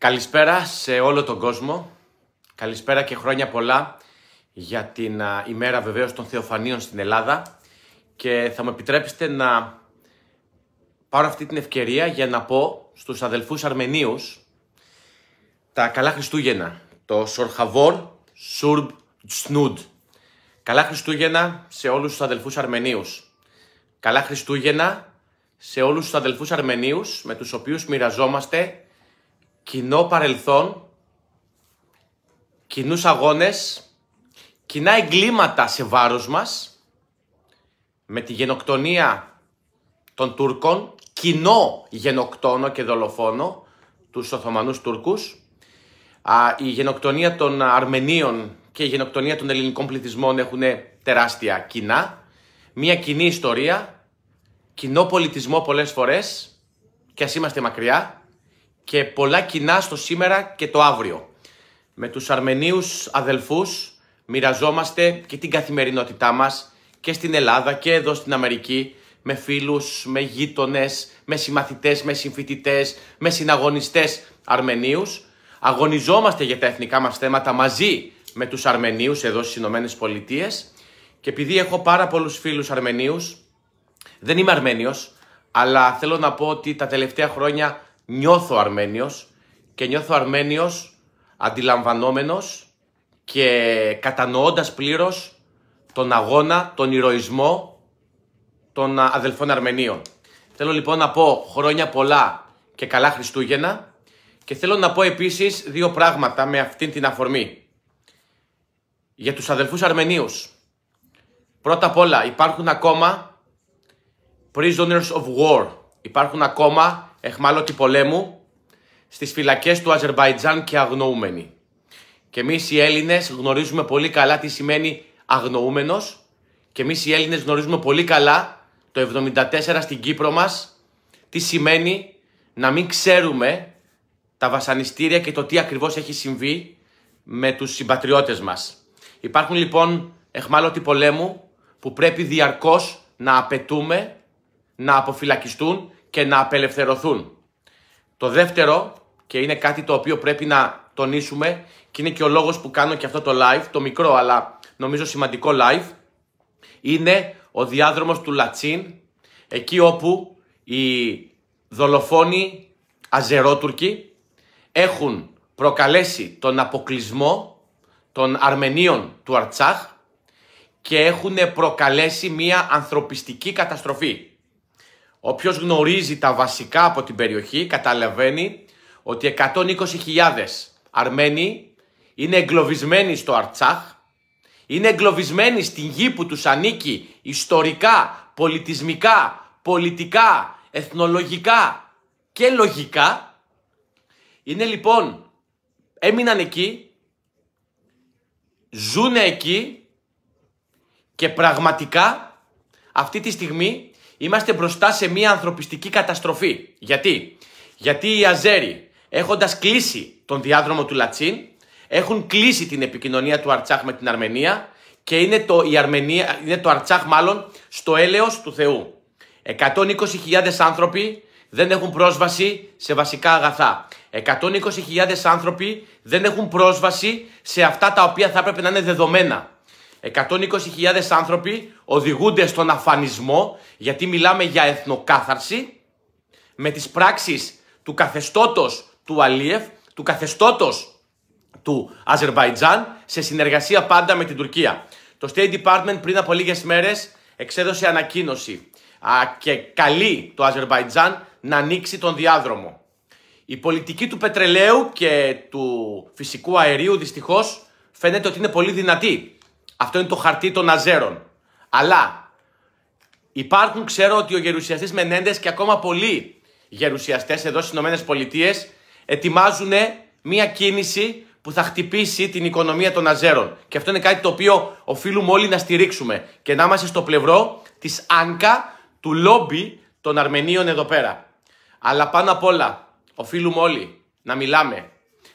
Καλησπέρα σε όλο τον κόσμο. Καλησπέρα και χρόνια πολλά για την ημέρα βεβαίως των Θεοφανίων στην Ελλάδα και θα μου επιτρέψετε να πάρω αυτή την ευκαιρία για να πω στους αδελφούς Αρμενίους τα καλά Χριστούγεννα, το Σορχαβόρ Σουρμπ Τσνούντ. Καλά Χριστούγεννα σε όλους τους αδελφούς Αρμενίους. Καλά Χριστούγεννα σε όλους τους αδελφούς Αρμενίους με τους οποίους μοιραζόμαστε κοινό παρελθόν, κοινούς αγώνες, κοινά εγκλήματα σε βάρος μας, με τη γενοκτονία των Τούρκων, κοινό γενοκτόνο και δολοφόνο, τους Οθωμανούς Τούρκους, η γενοκτονία των Αρμενίων και η γενοκτονία των ελληνικών πληθυσμών έχουν τεράστια κοινά, μια κοινή ιστορία, κοινό πολιτισμό πολλές φορές, και ας είμαστε μακριά, και πολλά κοινά στο σήμερα και το αύριο. Με τους Αρμενίους αδελφούς μοιραζόμαστε και την καθημερινότητά μας και στην Ελλάδα και εδώ στην Αμερική με φίλους, με γείτονες, με συμμαθητές, με συμφοιτητές, με συναγωνιστές Αρμενίους. Αγωνιζόμαστε για τα εθνικά μας θέματα μαζί με τους Αρμενίους εδώ στις Ηνωμένες Πολιτείες. και επειδή έχω πάρα πολλούς φίλους Αρμενίους, δεν είμαι Αρμένιος, αλλά θέλω να πω ότι τα τελευταία χρόνια νιώθω Αρμένιος και νιώθω Αρμένιος αντιλαμβανόμενος και κατανοώντας πλήρως τον αγώνα, τον ηρωισμό των αδελφών Αρμενίων. Θέλω λοιπόν να πω χρόνια πολλά και καλά Χριστούγεννα και θέλω να πω επίσης δύο πράγματα με αυτήν την αφορμή. Για τους αδελφούς Αρμενίους. Πρώτα απ' όλα υπάρχουν ακόμα prisoners of war. Υπάρχουν ακόμα εχμάλωτη πολέμου στις φυλακές του Αζερβαϊτζάν και αγνοούμενοι. Και εμείς οι Έλληνες γνωρίζουμε πολύ καλά τι σημαίνει αγνοούμενος και εμείς οι Έλληνες γνωρίζουμε πολύ καλά το 74 στην Κύπρο μας τι σημαίνει να μην ξέρουμε τα βασανιστήρια και το τι ακριβώς έχει συμβεί με τους συμπατριώτες μας. Υπάρχουν λοιπόν εχμάλωτοι πολέμου που πρέπει διαρκώς να απαιτούμε να αποφυλακιστούν και να απελευθερωθούν. Το δεύτερο, και είναι κάτι το οποίο πρέπει να τονίσουμε και είναι και ο λόγος που κάνω και αυτό το live, το μικρό αλλά νομίζω σημαντικό live, είναι ο διάδρομος του Λατσίν, εκεί όπου οι δολοφόνοι Αζερότουρκοι έχουν προκαλέσει τον αποκλεισμό των Αρμενίων του Αρτσάχ και έχουν προκαλέσει μία ανθρωπιστική καταστροφή. Όποιος γνωρίζει τα βασικά από την περιοχή καταλαβαίνει ότι 120.000 Αρμένοι είναι εγκλωβισμένοι στο Αρτσάχ, είναι εγκλωβισμένοι στην γη που τους ανήκει ιστορικά, πολιτισμικά, πολιτικά, εθνολογικά και λογικά. Είναι λοιπόν, έμειναν εκεί, ζούνε εκεί και πραγματικά αυτή τη στιγμή Είμαστε μπροστά σε μια ανθρωπιστική καταστροφή. Γιατί? Γιατί οι Αζέροι έχοντας κλείσει τον διάδρομο του Λατσίν, έχουν κλείσει την επικοινωνία του Αρτσάχ με την Αρμενία και είναι το, η Αρμενία, είναι το Αρτσάχ μάλλον στο έλεος του Θεού. 120.000 άνθρωποι δεν έχουν πρόσβαση σε βασικά αγαθά. 120.000 άνθρωποι δεν έχουν πρόσβαση σε αυτά τα οποία θα έπρεπε να είναι δεδομένα. 120.000 άνθρωποι οδηγούνται στον αφανισμό γιατί μιλάμε για εθνοκάθαρση με τις πράξεις του καθεστώτος του Αλίεφ, του καθεστώτος του Αζερβαϊτζάν σε συνεργασία πάντα με την Τουρκία. Το State Department πριν από λίγες μέρες εξέδωσε ανακοίνωση α, και καλεί το Αζερβαϊτζάν να ανοίξει τον διάδρομο. Η πολιτική του πετρελαίου και του φυσικού αερίου δυστυχώς φαίνεται ότι είναι πολύ δυνατή. Αυτό είναι το χαρτί των Αζέρων. Αλλά υπάρχουν, ξέρω ότι ο γερουσιαστής Μενέντες και ακόμα πολλοί γερουσιαστές εδώ στις ΗΠΑ ετοιμάζουν μια κίνηση που θα χτυπήσει την οικονομία των Αζέρων. Και αυτό είναι κάτι το οποίο οφείλουμε όλοι να στηρίξουμε και να είμαστε στο πλευρό της ΑΝΚΑ, του λόμπι των Αρμενίων εδώ πέρα. Αλλά πάνω απ' όλα, οφείλουμε όλοι να μιλάμε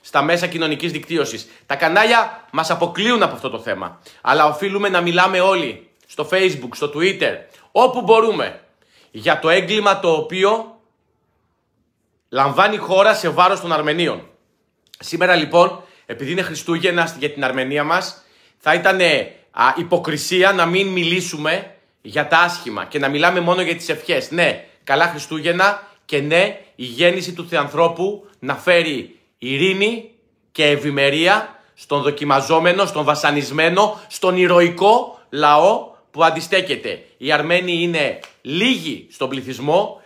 στα μέσα κοινωνικής δικτύωσης. Τα κανάλια μας αποκλείουν από αυτό το θέμα. Αλλά οφείλουμε να μιλάμε όλοι στο Facebook, στο Twitter, όπου μπορούμε για το έγκλημα το οποίο λαμβάνει η χώρα σε βάρος των Αρμενίων. Σήμερα λοιπόν, επειδή είναι Χριστούγεννα για την Αρμενία μας, θα ήταν ε, υποκρισία να μην μιλήσουμε για τα άσχημα και να μιλάμε μόνο για τις ευχές. Ναι, καλά Χριστούγεννα και ναι, η γέννηση του Θεανθρώπου να φέρει ειρήνη και ευημερία στον δοκιμαζόμενο, στον βασανισμένο, στον ηρωικό λαό που αντιστέκεται. Οι Αρμένοι είναι λίγοι στον πληθυσμό,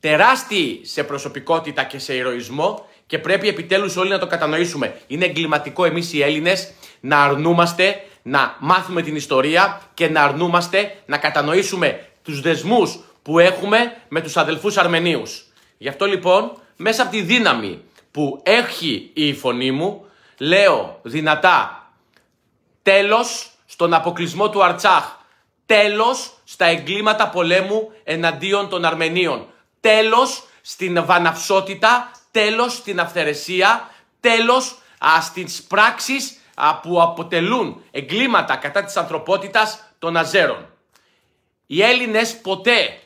τεράστιοι σε προσωπικότητα και σε ηρωισμό και πρέπει επιτέλους όλοι να το κατανοήσουμε. Είναι εγκληματικό εμείς οι Έλληνες να αρνούμαστε, να μάθουμε την ιστορία και να αρνούμαστε να κατανοήσουμε τους δεσμούς που έχουμε με τους αδελφούς Αρμενίους. Γι' αυτό λοιπόν μέσα από τη δύναμη που έχει η φωνή μου, λέω δυνατά τέλος στον αποκλεισμό του Αρτσάχ, τέλος στα εγκλήματα πολέμου εναντίον των Αρμενίων, τέλος στην βαναυσότητα, τέλος στην αυθαιρεσία, τέλος α, στις πράξεις που αποτελούν εγκλήματα κατά της ανθρωπότητας των Αζέρων. Οι Έλληνες ποτέ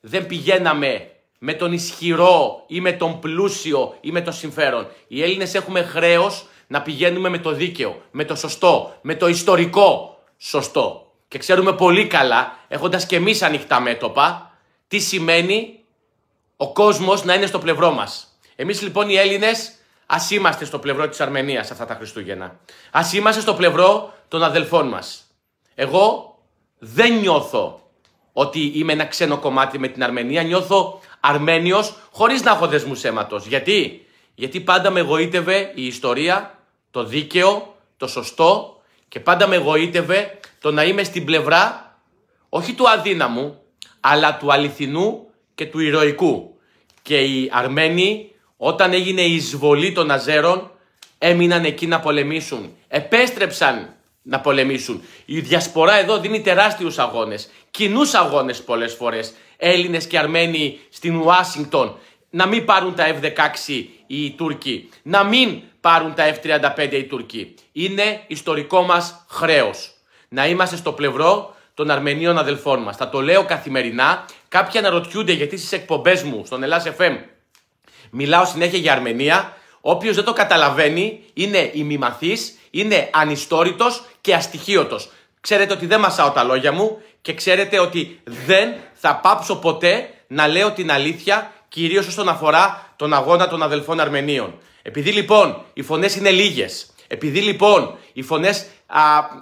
δεν πηγαίναμε με τον ισχυρό ή με τον πλούσιο ή με το συμφέρον. Οι Έλληνες έχουμε χρέος να πηγαίνουμε με το δίκαιο, με το σωστό, με το ιστορικό σωστό. Και ξέρουμε πολύ καλά, έχοντας και εμείς ανοιχτά μέτωπα, τι σημαίνει ο κόσμος να είναι στο πλευρό μας. Εμείς λοιπόν οι Έλληνες ας είμαστε στο πλευρό της Αρμενίας αυτά τα Χριστούγεννα. Ας είμαστε στο πλευρό των αδελφών μας. Εγώ δεν νιώθω ότι είμαι ένα ξένο κομμάτι με την Αρμενία, νιώθω Αρμένιος χωρίς να έχω δεσμούς αίματος. Γιατί? Γιατί πάντα με εγωίτευε η ιστορία, το δίκαιο, το σωστό και πάντα με εγωίτευε το να είμαι στην πλευρά όχι του αδύναμου, αλλά του αληθινού και του ηρωικού. Και οι Αρμένοι όταν έγινε η εισβολή των Αζέρων έμειναν εκεί να πολεμήσουν. Επέστρεψαν να πολεμήσουν. Η διασπορά εδώ δίνει τεράστιους αγώνες, κοινούς αγώνες πολλές φορές. Έλληνες και Αρμένοι στην Ουάσιγκτον να μην πάρουν τα F-16 οι Τούρκοι, να μην πάρουν τα F-35 οι Τούρκοι. Είναι ιστορικό μας χρέος. Να είμαστε στο πλευρό των Αρμενίων αδελφών μας. Θα το λέω καθημερινά. Κάποιοι αναρωτιούνται γιατί στις εκπομπές μου στον Ελλάς FM μιλάω συνέχεια για Αρμενία. Όποιος δεν το καταλαβαίνει είναι ημιμαθής είναι ανιστόρητος και αστοιχείωτος. Ξέρετε ότι δεν μασάω τα λόγια μου και ξέρετε ότι δεν θα πάψω ποτέ να λέω την αλήθεια, κυρίως όσον αφορά τον αγώνα των αδελφών Αρμενίων. Επειδή λοιπόν οι φωνές είναι λίγες, επειδή λοιπόν οι φωνές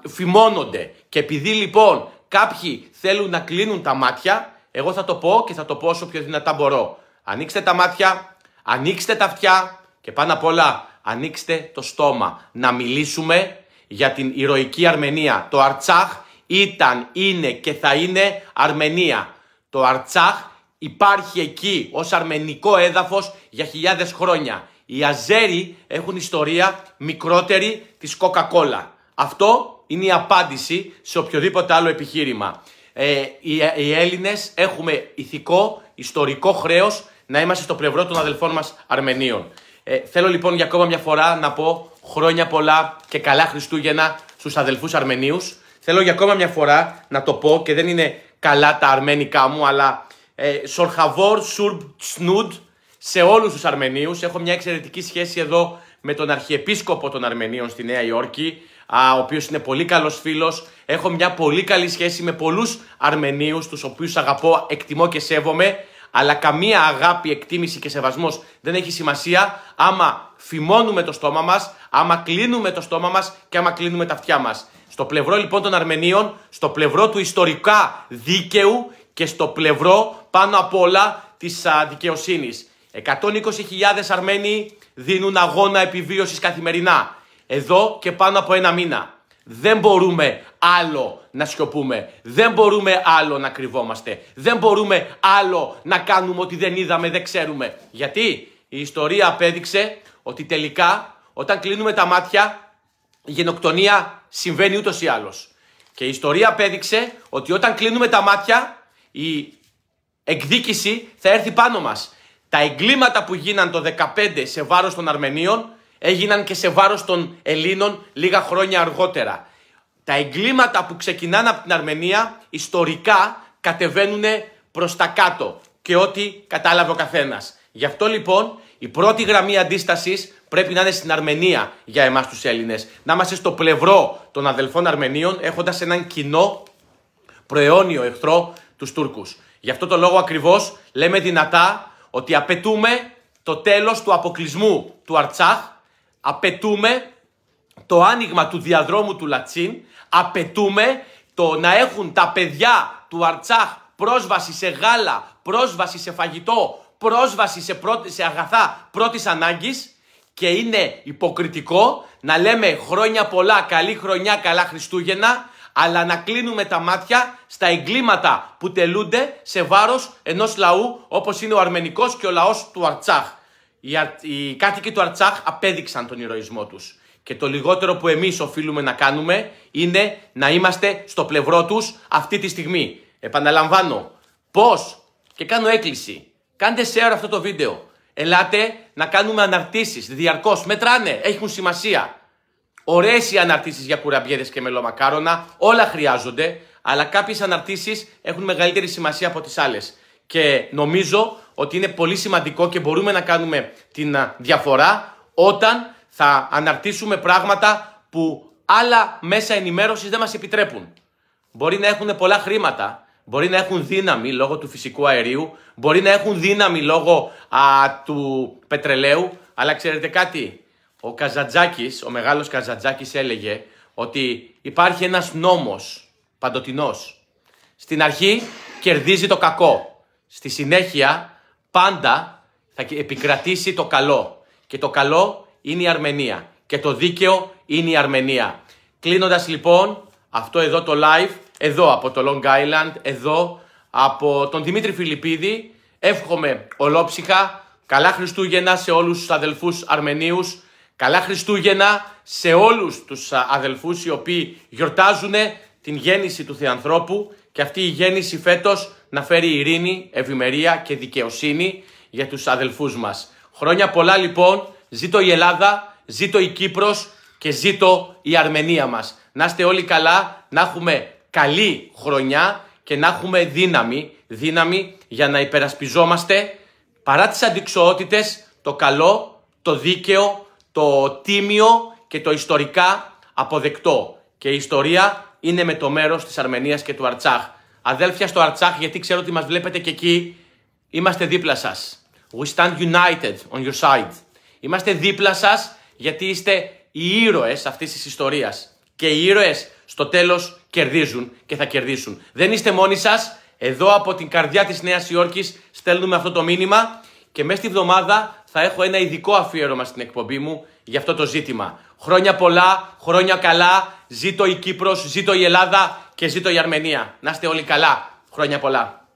φημώνονται και επειδή λοιπόν κάποιοι θέλουν να κλείνουν τα μάτια, εγώ θα το πω και θα το πω όσο πιο δυνατά μπορώ. Ανοίξτε τα μάτια, ανοίξτε τα αυτιά και πάνω απ' όλα ανοίξτε το στόμα. Να μιλήσουμε για την ηρωική Αρμενία. Το Αρτσάχ ήταν, είναι και θα είναι Αρμενία. Το Αρτσάχ υπάρχει εκεί ως αρμενικό έδαφος για χιλιάδες χρόνια. Οι Αζέρι έχουν ιστορία μικρότερη της Coca-Cola. Αυτό είναι η απάντηση σε οποιοδήποτε άλλο επιχείρημα. Ε, οι, οι Έλληνες έχουμε ηθικό, ιστορικό χρέος να είμαστε στο πλευρό των αδελφών μας Αρμενίων. Ε, θέλω λοιπόν για ακόμα μια φορά να πω χρόνια πολλά και καλά Χριστούγεννα στους αδελφούς Αρμενίους. Θέλω για ακόμα μια φορά να το πω και δεν είναι καλά τα αρμένικά μου, αλλά ε, Σορχαβόρ Σουρμπ Τσνούντ σε όλους τους Αρμενίους. Έχω μια εξαιρετική σχέση εδώ με τον Αρχιεπίσκοπο των Αρμενίων στη Νέα Υόρκη, α, ο οποίος είναι πολύ καλός φίλος. Έχω μια πολύ καλή σχέση με πολλούς Αρμενίους, τους οποίους αγαπώ, εκτιμώ και σέβομαι αλλά καμία αγάπη, εκτίμηση και σεβασμός δεν έχει σημασία άμα φημώνουμε το στόμα μας, άμα κλείνουμε το στόμα μας και άμα κλείνουμε τα αυτιά μας. Στο πλευρό λοιπόν των Αρμενίων, στο πλευρό του ιστορικά δίκαιου και στο πλευρό πάνω απ' όλα της α, δικαιοσύνης. 120.000 Αρμένοι δίνουν αγώνα επιβίωσης καθημερινά. Εδώ και πάνω από ένα μήνα. Δεν μπορούμε άλλο να σιωπούμε. Δεν μπορούμε άλλο να κρυβόμαστε. Δεν μπορούμε άλλο να κάνουμε ότι δεν είδαμε, δεν ξέρουμε. Γιατί η ιστορία απέδειξε ότι τελικά όταν κλείνουμε τα μάτια η γενοκτονία συμβαίνει ούτως ή άλλως. Και η ιστορία απέδειξε ότι όταν κλείνουμε τα μάτια η εκδίκηση θα έρθει πάνω μας. Τα εγκλήματα που γίναν το 15 σε βάρος των Αρμενίων έγιναν και σε βάρος των Ελλήνων λίγα χρόνια αργότερα. Τα εγκλήματα που ξεκινάνε από την Αρμενία ιστορικά κατεβαίνουν προς τα κάτω και ό,τι κατάλαβε ο καθένας. Γι' αυτό λοιπόν η πρώτη γραμμή αντίστασης πρέπει να είναι στην Αρμενία για εμάς τους Έλληνες. Να είμαστε στο πλευρό των αδελφών Αρμενίων έχοντας έναν κοινό προαιώνιο εχθρό τους Τούρκους. Γι' αυτό το λόγο ακριβώς λέμε δυνατά ότι απαιτούμε το τέλος του αποκλεισμού του Αρτσάχ Απαιτούμε το άνοιγμα του διαδρόμου του Λατσίν, απαιτούμε το να έχουν τα παιδιά του Αρτσάχ πρόσβαση σε γάλα, πρόσβαση σε φαγητό, πρόσβαση σε, σε αγαθά πρώτης ανάγκης και είναι υποκριτικό να λέμε χρόνια πολλά, καλή χρονιά, καλά Χριστούγεννα, αλλά να κλείνουμε τα μάτια στα εγκλήματα που τελούνται σε βάρος ενός λαού όπως είναι ο αρμενικός και ο λαός του Αρτσάχ οι, οι κάτοικοι του Αρτσάχ απέδειξαν τον ηρωισμό τους. Και το λιγότερο που εμείς οφείλουμε να κάνουμε είναι να είμαστε στο πλευρό τους αυτή τη στιγμή. Επαναλαμβάνω, πώς και κάνω έκκληση. Κάντε share αυτό το βίντεο. Ελάτε να κάνουμε αναρτήσεις διαρκώς. Μετράνε, έχουν σημασία. Ωραίες οι αναρτήσεις για κουραμπιέδες και μελομακάρονα, όλα χρειάζονται, αλλά κάποιες αναρτήσεις έχουν μεγαλύτερη σημασία από τις άλλες. Και νομίζω ότι είναι πολύ σημαντικό και μπορούμε να κάνουμε την διαφορά όταν θα αναρτήσουμε πράγματα που άλλα μέσα ενημέρωσης δεν μας επιτρέπουν. Μπορεί να έχουν πολλά χρήματα, μπορεί να έχουν δύναμη λόγω του φυσικού αερίου, μπορεί να έχουν δύναμη λόγω του πετρελαίου, αλλά ξέρετε κάτι, ο Καζατζάκης, ο μεγάλος Καζαντζάκης έλεγε ότι υπάρχει ένας νόμος παντοτινός. Στην αρχή κερδίζει το κακό στη συνέχεια πάντα θα επικρατήσει το καλό. Και το καλό είναι η Αρμενία. Και το δίκαιο είναι η Αρμενία. Κλείνοντας λοιπόν αυτό εδώ το live, εδώ από το Long Island, εδώ από τον Δημήτρη Φιλιππίδη, εύχομαι ολόψυχα καλά Χριστούγεννα σε όλους τους αδελφούς Αρμενίους, καλά Χριστούγεννα σε όλους τους αδελφούς οι οποίοι γιορτάζουν την γέννηση του Θεανθρώπου και αυτή η γέννηση φέτος να φέρει ειρήνη, ευημερία και δικαιοσύνη για τους αδελφούς μας. Χρόνια πολλά λοιπόν, ζήτω η Ελλάδα, ζήτω η Κύπρος και ζήτω η Αρμενία μας. Να είστε όλοι καλά, να έχουμε καλή χρονιά και να έχουμε δύναμη, δύναμη για να υπερασπιζόμαστε παρά τις αντικσοότητες, το καλό, το δίκαιο, το τίμιο και το ιστορικά αποδεκτό. Και η ιστορία είναι με το μέρος της Αρμενίας και του Αρτσάχ. Αδέλφια στο Αρτσάχ, γιατί ξέρω ότι μας βλέπετε και εκεί, είμαστε δίπλα σας. We stand united on your side. Είμαστε δίπλα σας γιατί είστε οι ήρωες αυτής της ιστορίας. Και οι ήρωες στο τέλος κερδίζουν και θα κερδίσουν. Δεν είστε μόνοι σας. Εδώ από την καρδιά της Νέας Υόρκης στέλνουμε αυτό το μήνυμα και μέσα στη βδομάδα θα έχω ένα ειδικό αφιέρωμα στην εκπομπή μου για αυτό το ζήτημα. Χρόνια πολλά, χρόνια καλά, ζήτω η Κύπρος, ζήτω η Ελλάδα, και ζήτω η Αρμενία. Να είστε όλοι καλά. Χρόνια πολλά.